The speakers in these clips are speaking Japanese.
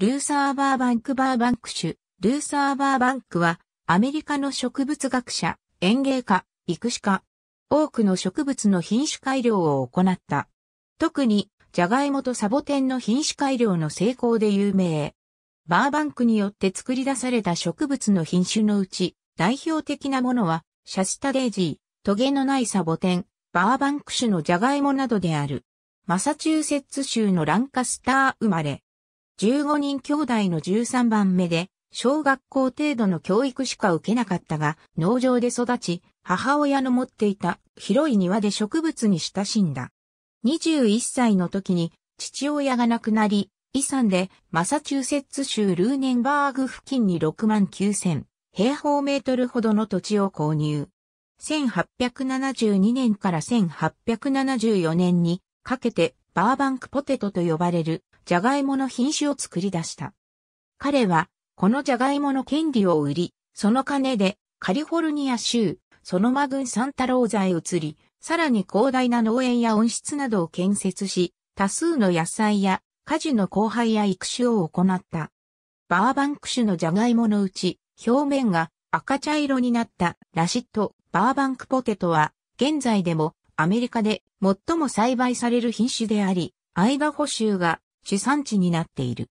ルーサーバーバンクバーバンク種。ルーサーバーバンクは、アメリカの植物学者、園芸家、育種家。多くの植物の品種改良を行った。特に、ジャガイモとサボテンの品種改良の成功で有名。バーバンクによって作り出された植物の品種のうち、代表的なものは、シャスタデイジー、トゲのないサボテン、バーバンク種のジャガイモなどである。マサチューセッツ州のランカスター生まれ。15人兄弟の13番目で、小学校程度の教育しか受けなかったが、農場で育ち、母親の持っていた広い庭で植物に親しんだ。21歳の時に父親が亡くなり、遺産でマサチューセッツ州ルーネンバーグ付近に6万9000平方メートルほどの土地を購入。1872年から1874年にかけてバーバンクポテトと呼ばれるジャガイモの品種を作り出した。彼は、このジャガイモの権利を売り、その金でカリフォルニア州、ソノマ郡サンタローザへ移り、さらに広大な農園や温室などを建設し、多数の野菜や果樹の交配や育種を行った。バーバンク種のジャガイモのうち、表面が赤茶色になったラシット・バーバンクポテトは、現在でもアメリカで最も栽培される品種であり、アイダホ州が主産地になっている。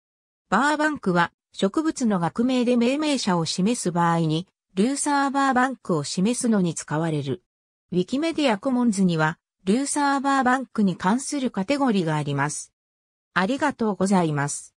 バーバンクは植物の学名で命名者を示す場合に、ルーサーバーバンクを示すのに使われる。ウィキメディアコモンズには、ルーサーバーバンクに関するカテゴリーがあります。ありがとうございます。